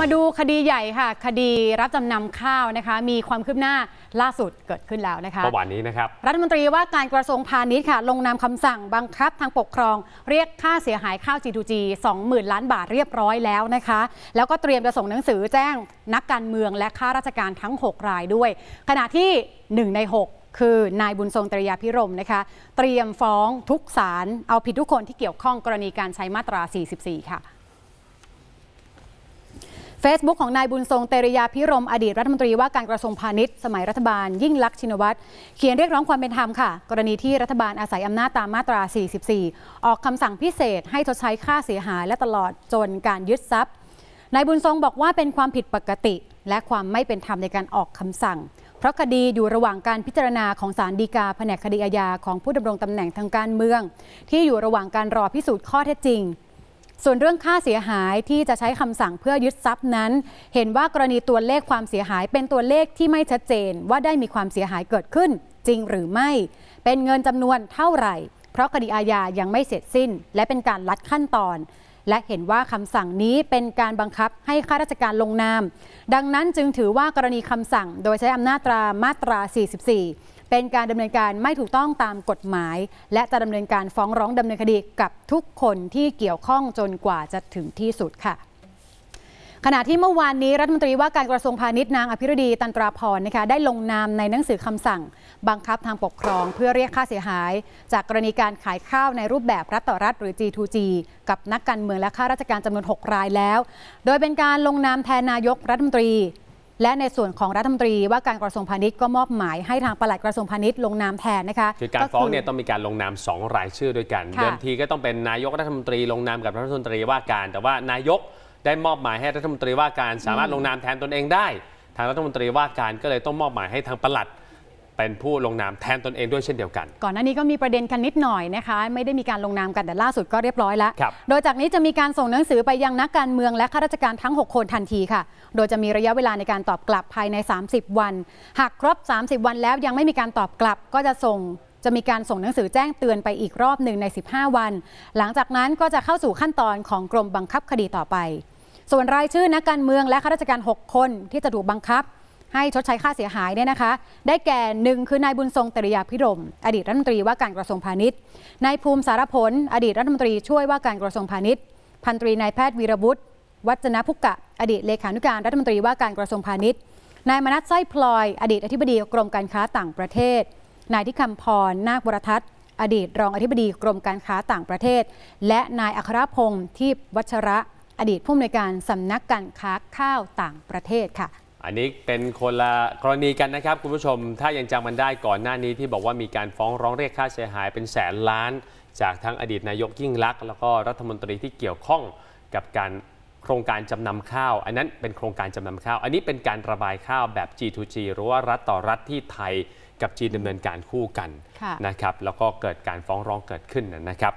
มาดูคดีใหญ่ค่ะ คดีรับจำนำข้าวนะคะมีความคืบหน้าล่าสุดเกิดขึ้นแล้วนะคะเมื่อวานนี้นะครับรัฐมนตรีว่าการกระทรวงพาณิชย์ค่ะ ลงนามคำสั่งบังคับ ทางปกครอง เรียกค่าเสียหายข้าว G2G 20,000ล้านบาทเรียบร้อยแล้วนะคะ แล้วก็เตรียมจะส่งหนังสือแจ้งนักการเมือง และข้าราชการทั้ง 6 รายด้วย ขณะที่1ใน6 คือนายบุญทรงตรียาพิรมนะคะ เตรียมฟ้องทุกศาลเอาผิดทุกคนที่เกี่ยวข้องกรณีการใช้มาตรา 44 ค่ะ Facebook ของนายบุญทรงเตรยาพิรมอดีตรัฐมนตรีว่าการกระทรวงพาณิชย์สมัยรัฐบาลยิ่งลักษณ์ชินวัตร เขียนเรียกร้องความเป็นธรรมค่ะ กรณีที่รัฐบาลอาศัยอำนาจตามมาตรา 44 ออกคำสั่งพิเศษให้ชดใช้ค่าเสียหายและตลอดจนการยึดทรัพย์ นายบุญทรงบอกว่าเป็นความผิดปกติและความไม่เป็นธรรมในการออกคำสั่งเพราะคดีอยู่ระหว่างการพิจารณาของศาลฎีกาแผนกคดีอาญาของผู้ดำรงตำแหน่งทางการเมือง ที่อยู่ระหว่างการรอพิสูจน์ข้อเท็จจริงส่วนเรื่องค่าเสียหายที่จะใช้คำสั่งเพื่อยึดทรัพย์นั้น เห็นว่ากรณีตัวเลขความเสียหายเป็นตัวเลขที่ไม่ชัดเจนว่าได้มีความเสียหายเกิดขึ้น จริงหรือไม่ เป็นเงินจำนวนเท่าไหร่ เพราะคดีอาญายังไม่เสร็จสิ้นและเป็นการลัดขั้นตอน และเห็นว่าคำสั่งนี้เป็นการบังคับให้ข้าราชการลงนาม ดังนั้นจึงถือว่ากรณีคำสั่งโดยใช้อำนาจตรามาตรา 44เป็นการดำเนินการไม่ถูกต้องตามกฎหมาย และจะดำเนินการฟ้องร้องดำเนินคดีกับทุกคนที่เกี่ยวข้องจนกว่าจะถึงที่สุดค่ะ ขณะที่เมื่อวานนี้รัฐมนตรีว่าการกระทรวงพาณิชย์นางอภิรดีตันตราพรนะคะได้ลงนามในหนังสือคำสั่ง บังคับทางปกครองเพื่อเรียกค่าเสียหาย จากกรณีการขายข้าวในรูปแบบ รัฐต่อรัฐหรือ G2G กับนักการเมืองและข้าราชการจำนวน6รายแล้ว โดยเป็นการลงนามแทนนายกรัฐมนตรีและในส่วนของรัฐมนตรีว่าการกระทรวงพาณิชย์ก็มอบหมายให้ทางปลัดกระทรวงพาณิชย์ลงนามแทนนะคะคือการฟ้องเนี่ยต้องมีการลงนาม2รายชื่อด้วยกันเดิมทีก็ต้องเป็นนายกรัฐมนตรีลงนามกับรัฐมนตรี ว่าการแต่ว่านายกได้มอบหมายให้รัฐมนตรีว่าการสามารถลงนามแทนตนเองได้ ทางรัฐมนตรีว่าการก็เลยต้องมอบหมายให้ทางปลัดเป็นผู้ลงนามแทนตนเองด้วยเช่นเดียวกัน ก่อนหน้านี้ก็มีประเด็นกันนิดหน่อยนะคะไม่ได้มีการลงนามกันแต่ล่าสุดก็เรียบร้อยแล้ว โดยจากนี้จะมีการส่งหนังสือไปยังนักการเมืองและข้าราชการทั้ง 6 คนทันทีค่ะ โดยจะมีระยะเวลาในการตอบกลับภายใน 30 วัน หากครบ 30 วันแล้วยังไม่มีการตอบกลับ ก็จะส่งจะมีการส่งหนังสือแจ้งเตือนไปอีกรอบหนึ่งใน 15 วัน หลังจากนั้นก็จะเข้าสู่ขั้นตอนของกรมบังคับคดีต่อไป ส่วนรายชื่อนักการเมือง และข้าราชการ 6 คน ที่จะถูกบังคับให้ชดใช้ค่าเสียหายเนี่ยนะคะ ได้แก่หนึ่งคือนายบุญทรงตริยาพิรมอดีตรัฐมนตรีว่าการกระทรวงพาณิชย์นายภูมิสารพลอดีตรัฐมนตรีช่วยว่าการกระทรวงพาณิชย์ พันตรีนายแพทย์วีรบุตรวัจนะพุกกะอดีตเลขานุการรัฐมนตรีว่าการกระทรวงพาณิชย์นายมนัสไส้พลอยอดีตอธิบดีกรมการค้าต่างประเทศ นายทิคำพรนาคบรทัศน์ อดีตรองอธิบดีกรมการค้าต่างประเทศ และนายอัครพงศ์ทิพวัชระอดีตผู้อำนวยการสำนักการค้าข้าวต่างประเทศค่ะอันนี้เป็นคนละกรณีกันนะครับคุณผู้ชม ถ้ายังจำมันได้ก่อนหน้านี้ที่บอกว่ามีการฟ้องร้องเรียกค่าเสียหาย เป็นแสนล้าน จากทั้งอดีตนายกยิ่งลักษณ์แล้วก็รัฐมนตรีที่เกี่ยวข้องกับการโครงการจำนำข้าว อันนั้นเป็นโครงการจำนำข้าว อันนี้เป็นการระบายข้าวแบบ G2G หรือว่ารัฐต่อรัฐที่ไทยกับจีนดำเนินการคู่กันนะครับ แล้วก็เกิดการฟ้องร้องเกิดขึ้นนะครับ